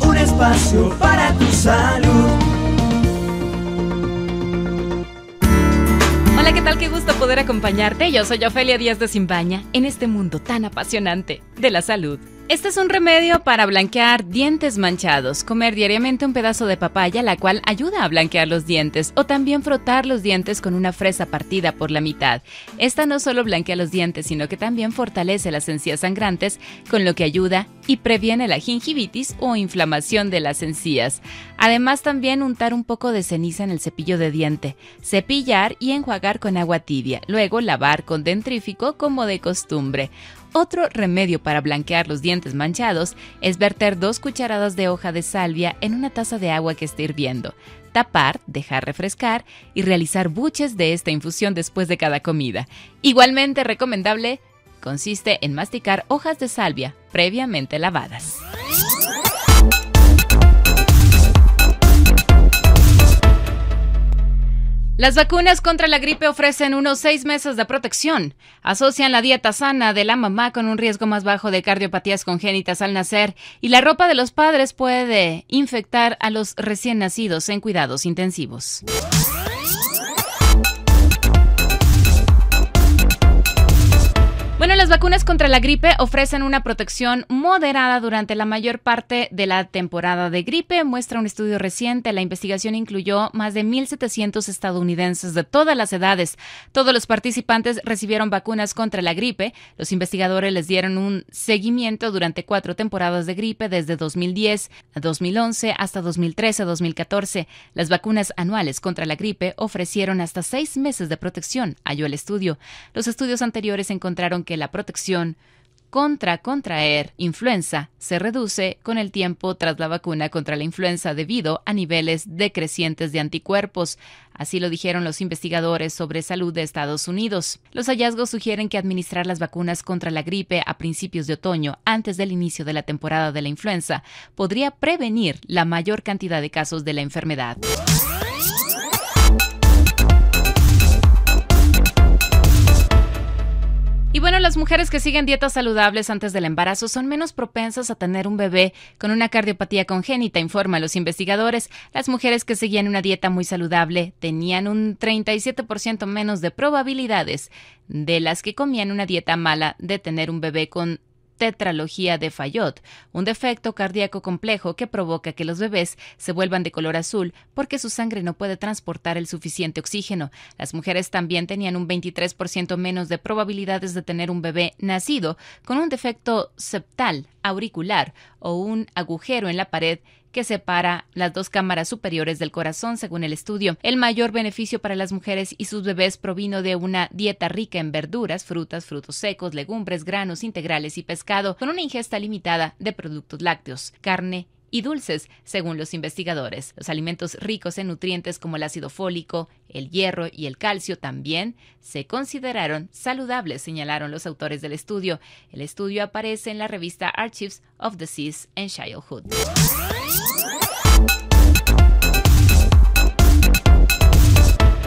un espacio para tu salud. Hola, ¿qué tal? Qué gusto poder acompañarte. Yo soy Ofelia Díaz de Simbaña en este mundo tan apasionante de la salud. Este es un remedio para blanquear dientes manchados. Comer diariamente un pedazo de papaya, la cual ayuda a blanquear los dientes, o también frotar los dientes con una fresa partida por la mitad. Esta no solo blanquea los dientes, sino que también fortalece las encías sangrantes, con lo que ayuda y previene la gingivitis o inflamación de las encías. Además, también untar un poco de ceniza en el cepillo de diente, cepillar y enjuagar con agua tibia, luego lavar con dentrífico como de costumbre. Otro remedio para blanquear los dientes manchados es verter dos cucharadas de hoja de salvia en una taza de agua que esté hirviendo, tapar, dejar refrescar y realizar buches de esta infusión después de cada comida. Igualmente recomendable consiste en masticar hojas de salvia previamente lavadas. Las vacunas contra la gripe ofrecen unos seis meses de protección. Asocian la dieta sana de la mamá con un riesgo más bajo de cardiopatías congénitas al nacer y la ropa de los padres puede infectar a los recién nacidos en cuidados intensivos. las vacunas contra la gripe ofrecen una protección moderada durante la mayor parte de la temporada de gripe, muestra un estudio reciente. La investigación incluyó más de 1.700 estadounidenses de todas las edades. Todos los participantes recibieron vacunas contra la gripe. Los investigadores les dieron un seguimiento durante cuatro temporadas de gripe desde 2010 a 2011 hasta 2013-2014. Las vacunas anuales contra la gripe ofrecieron hasta seis meses de protección, halló el estudio. Los estudios anteriores encontraron que la protección contra contraer influenza se reduce con el tiempo tras la vacuna contra la influenza debido a niveles decrecientes de anticuerpos. Así lo dijeron los investigadores sobre salud de Estados Unidos. Los hallazgos sugieren que administrar las vacunas contra la gripe a principios de otoño, antes del inicio de la temporada de la influenza, podría prevenir la mayor cantidad de casos de la enfermedad. las mujeres que siguen dietas saludables antes del embarazo son menos propensas a tener un bebé con una cardiopatía congénita, informa los investigadores. Las mujeres que seguían una dieta muy saludable tenían un 37% menos de probabilidades de las que comían una dieta mala de tener un bebé con tetralogía de Fallot, un defecto cardíaco complejo que provoca que los bebés se vuelvan de color azul porque su sangre no puede transportar el suficiente oxígeno. Las mujeres también tenían un 23% menos de probabilidades de tener un bebé nacido con un defecto septal auricular o un agujero en la pared que separa las dos cámaras superiores del corazón, según el estudio. El mayor beneficio para las mujeres y sus bebés provino de una dieta rica en verduras, frutas, frutos secos, legumbres, granos integrales y pescado, con una ingesta limitada de productos lácteos, carne y dulces, según los investigadores. Los alimentos ricos en nutrientes como el ácido fólico, el hierro y el calcio también se consideraron saludables, señalaron los autores del estudio. El estudio aparece en la revista Archives of Disease and Childhood.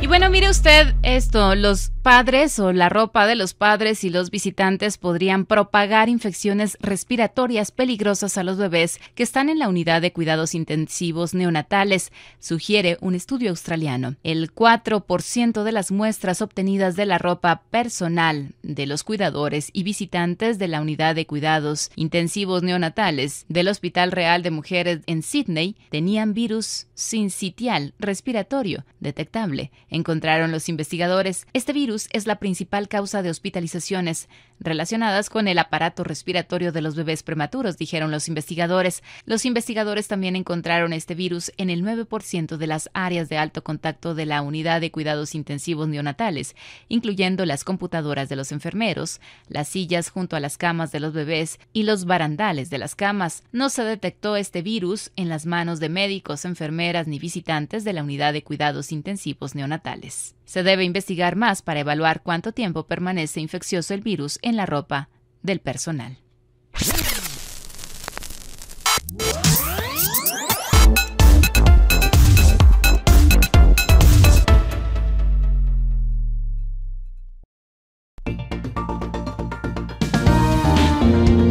Y bueno, mire usted esto, los padres o la ropa de los padres y los visitantes podrían propagar infecciones respiratorias peligrosas a los bebés que están en la unidad de cuidados intensivos neonatales, sugiere un estudio australiano. El 4% de las muestras obtenidas de la ropa personal de los cuidadores y visitantes de la unidad de cuidados intensivos neonatales del Hospital Real de Mujeres en Sydney tenían virus sincitial respiratorio detectable. Encontraron los investigadores este virus es la principal causa de hospitalizaciones relacionadas con el aparato respiratorio de los bebés prematuros, dijeron los investigadores. Los investigadores también encontraron este virus en el 9% de las áreas de alto contacto de la unidad de cuidados intensivos neonatales, incluyendo las computadoras de los enfermeros, las sillas junto a las camas de los bebés y los barandales de las camas. No se detectó este virus en las manos de médicos, enfermeras ni visitantes de la unidad de cuidados intensivos neonatales. Se debe investigar más para evaluar cuánto tiempo permanece infeccioso el virus en la ropa del personal.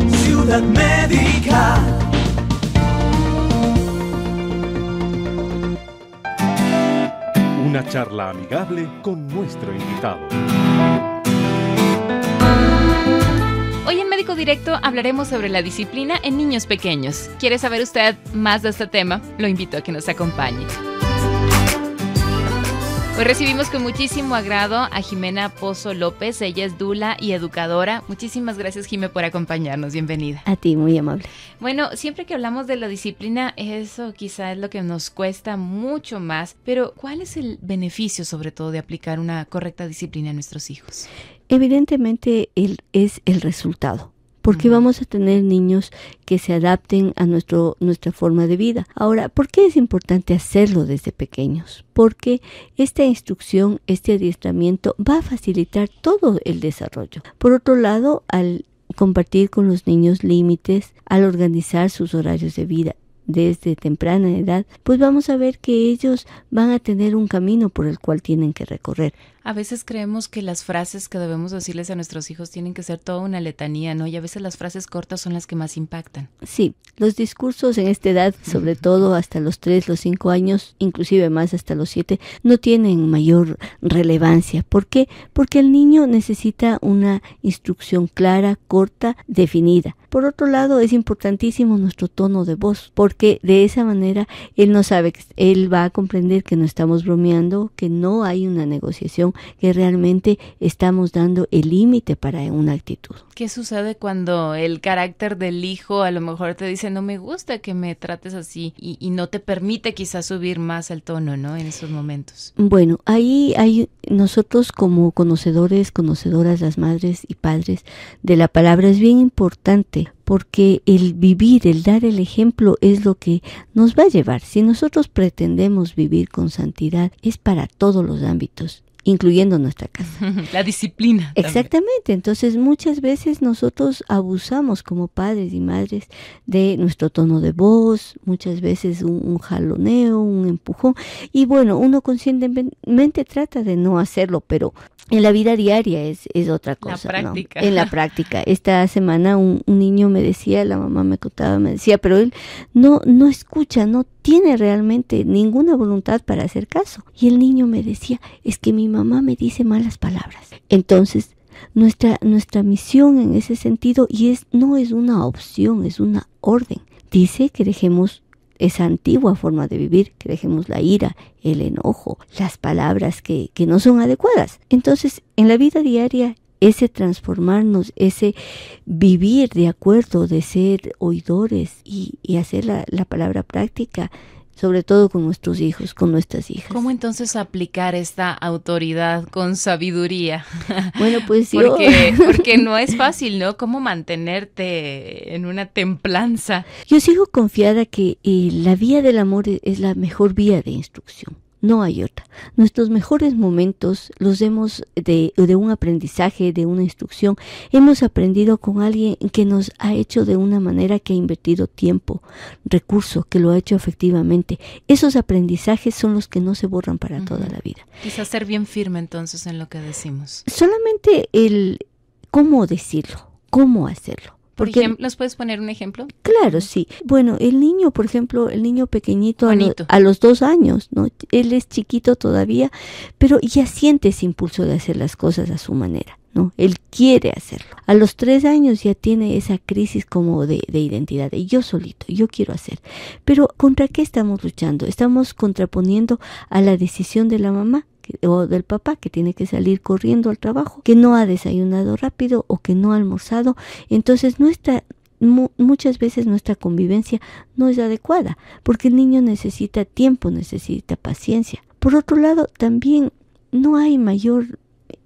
Ciudad Médica Una charla amigable con nuestro invitado. Hoy en Médico Directo hablaremos sobre la disciplina en niños pequeños. ¿Quiere saber usted más de este tema? Lo invito a que nos acompañe. Hoy recibimos con muchísimo agrado a Jimena Pozo López. Ella es dula y educadora. Muchísimas gracias, Jimé, por acompañarnos. Bienvenida. A ti, muy amable. Bueno, siempre que hablamos de la disciplina, eso quizá es lo que nos cuesta mucho más. Pero, ¿cuál es el beneficio, sobre todo, de aplicar una correcta disciplina a nuestros hijos? Evidentemente, él es el resultado porque vamos a tener niños que se adapten a nuestro, nuestra forma de vida. Ahora, ¿por qué es importante hacerlo desde pequeños? Porque esta instrucción, este adiestramiento va a facilitar todo el desarrollo. Por otro lado, al compartir con los niños límites, al organizar sus horarios de vida, desde temprana edad, pues vamos a ver que ellos van a tener un camino por el cual tienen que recorrer. A veces creemos que las frases que debemos decirles a nuestros hijos tienen que ser toda una letanía, ¿no? Y a veces las frases cortas son las que más impactan. Sí, los discursos en esta edad, sobre todo hasta los 3, los 5 años, inclusive más hasta los 7, no tienen mayor relevancia. ¿Por qué? Porque el niño necesita una instrucción clara, corta, definida. Por otro lado, es importantísimo nuestro tono de voz, porque de esa manera él no sabe, él va a comprender que no estamos bromeando, que no hay una negociación que realmente estamos dando el límite para una actitud. ¿Qué sucede cuando el carácter del hijo a lo mejor te dice no me gusta que me trates así y, no te permite quizás subir más el tono, ¿no? En esos momentos. Bueno, ahí hay nosotros como conocedores, conocedoras, las madres y padres de la palabra es bien importante porque el vivir, el dar el ejemplo es lo que nos va a llevar. Si nosotros pretendemos vivir con santidad, es para todos los ámbitos incluyendo nuestra casa. La disciplina. Exactamente, entonces muchas veces nosotros abusamos como padres y madres de nuestro tono de voz, muchas veces un, jaloneo, un empujón, y bueno, uno conscientemente trata de no hacerlo, pero en la vida diaria es, es otra cosa. La práctica. En la práctica. Esta semana un, niño me decía, la mamá me contaba, me decía, pero él no, no escucha, no tiene realmente ninguna voluntad para hacer caso. Y el niño me decía, es que mi mamá me dice malas palabras. Entonces, nuestra, nuestra misión en ese sentido, y es, no es una opción, es una orden. Dice que dejemos esa antigua forma de vivir, que dejemos la ira, el enojo, las palabras que, que no son adecuadas. Entonces, en la vida diaria ese transformarnos, ese vivir de acuerdo, de ser oidores y, hacer la, palabra práctica, sobre todo con nuestros hijos, con nuestras hijas. ¿Cómo entonces aplicar esta autoridad con sabiduría? Bueno, pues sí. Porque, porque no es fácil, ¿no? ¿Cómo mantenerte en una templanza? Yo sigo confiada que eh, la vía del amor es la mejor vía de instrucción no hay otra. Nuestros mejores momentos los hemos de, un aprendizaje, de una instrucción. Hemos aprendido con alguien que nos ha hecho de una manera que ha invertido tiempo, recursos, que lo ha hecho efectivamente. Esos aprendizajes son los que no se borran para toda la vida. Quizás ser bien firme entonces en lo que decimos. Solamente el cómo decirlo, cómo hacerlo. ¿Nos puedes poner un ejemplo? Claro, sí. Bueno, el niño, por ejemplo, el niño pequeñito a, los dos años, ¿no? Él es chiquito todavía, pero ya siente ese impulso de hacer las cosas a su manera, ¿no? Él quiere hacerlo. A los tres años ya tiene esa crisis como de, de identidad, de yo solito, yo quiero hacer. Pero ¿contra qué estamos luchando? Estamos contraponiendo a la decisión de la mamá o del papá que tiene que salir corriendo al trabajo, que no ha desayunado rápido o que no ha almorzado. Entonces nuestra muchas veces nuestra convivencia no es adecuada, porque el niño necesita tiempo, necesita paciencia. Por otro lado, también no hay mayor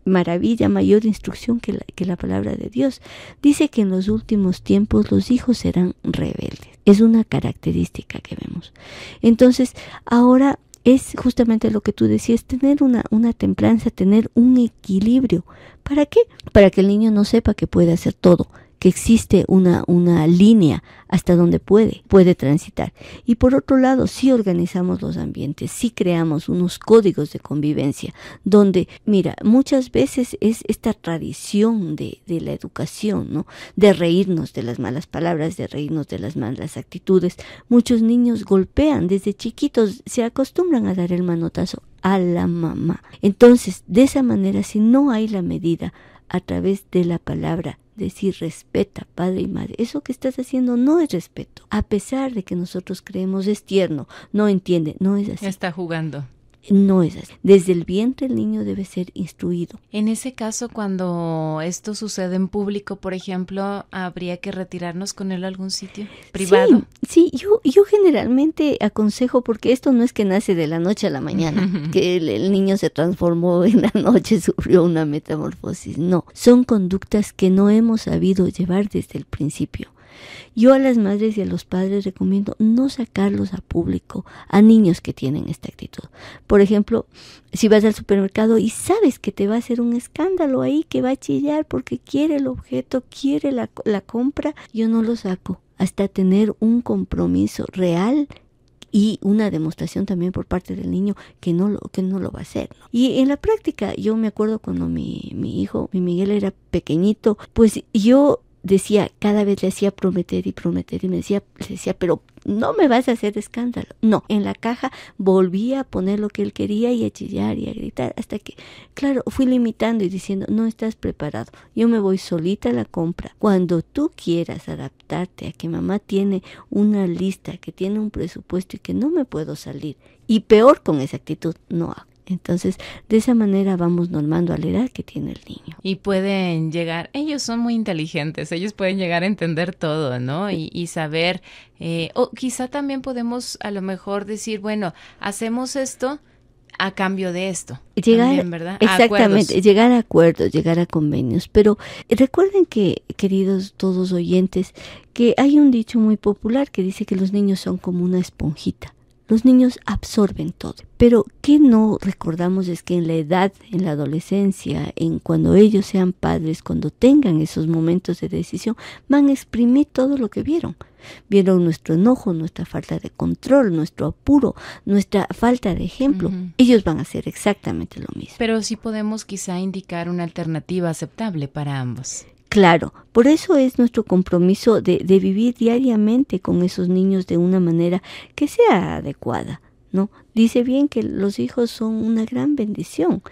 maravilla, mayor instrucción que que la palabra de Dios. Dice que en los últimos tiempos los hijos serán rebeldes. Es una característica que vemos. Entonces, ahora es justamente lo que tú decías, tener una, una templanza, tener un equilibrio. ¿Para qué? Para que el niño no sepa que puede hacer todo, que existe una, una línea hasta donde puede, puede transitar. Y por otro lado, si organizamos los ambientes, si creamos unos códigos de convivencia, donde, mira, muchas veces es esta tradición de, de la educación, ¿no? De reírnos de las malas palabras, de reírnos de las malas actitudes. Muchos niños golpean desde chiquitos, se acostumbran a dar el manotazo a la mamá. Entonces, de esa manera, si no hay la medida, a través de la palabra. Decir respeta, padre y madre. Eso que estás haciendo no es respeto. A pesar de que nosotros creemos es tierno, no entiende, no es así. Está jugando. No es así. Desde el vientre el niño debe ser instruido. En ese caso, cuando esto sucede en público, por ejemplo, ¿habría que retirarnos con él a algún sitio privado? Sí, yo, generalmente aconsejo, porque esto no es que nace de la noche a la mañana, que el, el niño se transformó en la noche, sufrió una metamorfosis. No, son conductas que no hemos sabido llevar desde el principio. Yo a las madres y a los padres recomiendo no sacarlos a público, a niños que tienen esta actitud. Por ejemplo, si vas al supermercado y sabes que te va a hacer un escándalo ahí, que va a chillar porque quiere el objeto, quiere la, la compra, yo no lo saco hasta tener un compromiso real y una demostración también por parte del niño que no lo, que no lo va a hacer. Y en la práctica, yo me acuerdo cuando mi, mi hijo, mi Miguel era pequeñito, pues yo decía, cada vez le hacía prometer y prometer y me decía, le decía, pero no me vas a hacer escándalo. No, en la caja volvía a poner lo que él quería y a chillar y a gritar hasta que, claro, fui limitando y diciendo, no estás preparado, yo me voy solita a la compra. Cuando tú quieras adaptarte a que mamá tiene una lista, que tiene un presupuesto y que no me puedo salir, y peor con esa actitud, no hago. Entonces, de esa manera vamos normando a la edad que tiene el niño. Y pueden llegar, ellos son muy inteligentes, ellos pueden llegar a entender todo, ¿no? Y, saber, eh, o quizá también podemos a lo mejor decir, bueno, hacemos esto a cambio de esto. Llegar, ¿verdad? Exactamente, llegar a acuerdos, llegar a convenios. Pero eh, recuerden que, queridos todos oyentes, que hay un dicho muy popular que dice que los niños son como una esponjita los niños absorben todo. Pero que no recordamos es que en la edad, en la adolescencia, en cuando ellos sean padres, cuando tengan esos momentos de decisión, van a exprimir todo lo que vieron. Vieron nuestro enojo, nuestra falta de control, nuestro apuro, nuestra falta de ejemplo. Ellos van a hacer exactamente lo mismo. Pero sí podemos quizá indicar una alternativa aceptable para ambos claro. Por eso es nuestro compromiso de, vivir diariamente con esos niños de una manera que sea adecuada. ¿no? Dice bien que los hijos son una gran bendición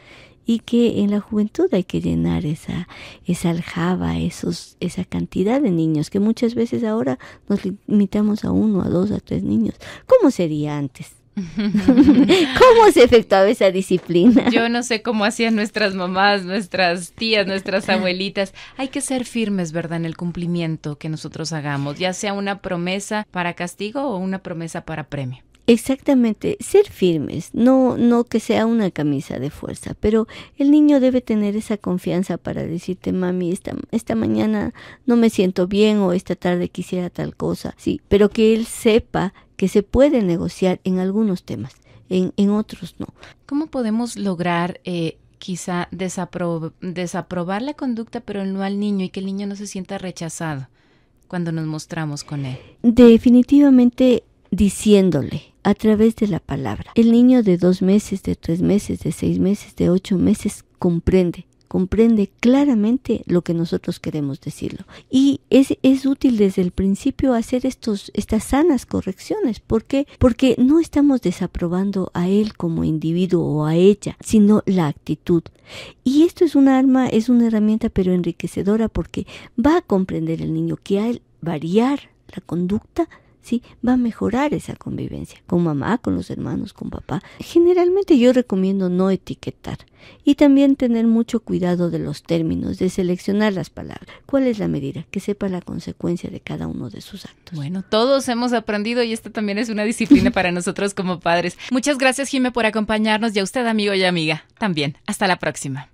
y que en la juventud hay que llenar esa, esa aljaba, esa cantidad de niños, que muchas veces ahora nos limitamos a uno, a dos, a tres niños. ¿Cómo sería antes? ¿Cómo se efectuaba esa disciplina? Yo no sé cómo hacían nuestras mamás, nuestras tías, nuestras abuelitas. Hay que ser firmes, ¿verdad?, en el cumplimiento que nosotros hagamos, ya sea una promesa para castigo o una promesa para premio. Exactamente, ser firmes, no, no que sea una camisa de fuerza, pero el niño debe tener esa confianza para decirte, mami, esta, esta mañana no me siento bien o esta tarde quisiera tal cosa, sí, pero que él sepa que se puede negociar en algunos temas, en, otros no. ¿Cómo podemos lograr... Eh, quizá desaprobar la conducta pero no al niño y que el niño no se sienta rechazado cuando nos mostramos con él? Definitivamente diciéndole a través de la palabra. El niño de dos meses, de tres meses, de seis meses, de ocho meses comprende comprende claramente lo que nosotros queremos decirlo. Y es, es útil desde el principio hacer estos, estas sanas correcciones. ¿Por Porque no estamos desaprobando a él como individuo o a ella, sino la actitud. Y esto es un arma, es una herramienta, pero enriquecedora porque va a comprender el niño que al variar la conducta, Va a mejorar esa convivencia con mamá, con los hermanos, con papá. Generalmente yo recomiendo no etiquetar y también tener mucho cuidado de los términos, de seleccionar las palabras. ¿Cuál es la medida? Que sepa la consecuencia de cada uno de sus actos. Bueno, todos hemos aprendido y esta también es una disciplina para nosotros como padres. Muchas gracias, Jime, por acompañarnos y a usted, amigo y amiga, también. Hasta la próxima.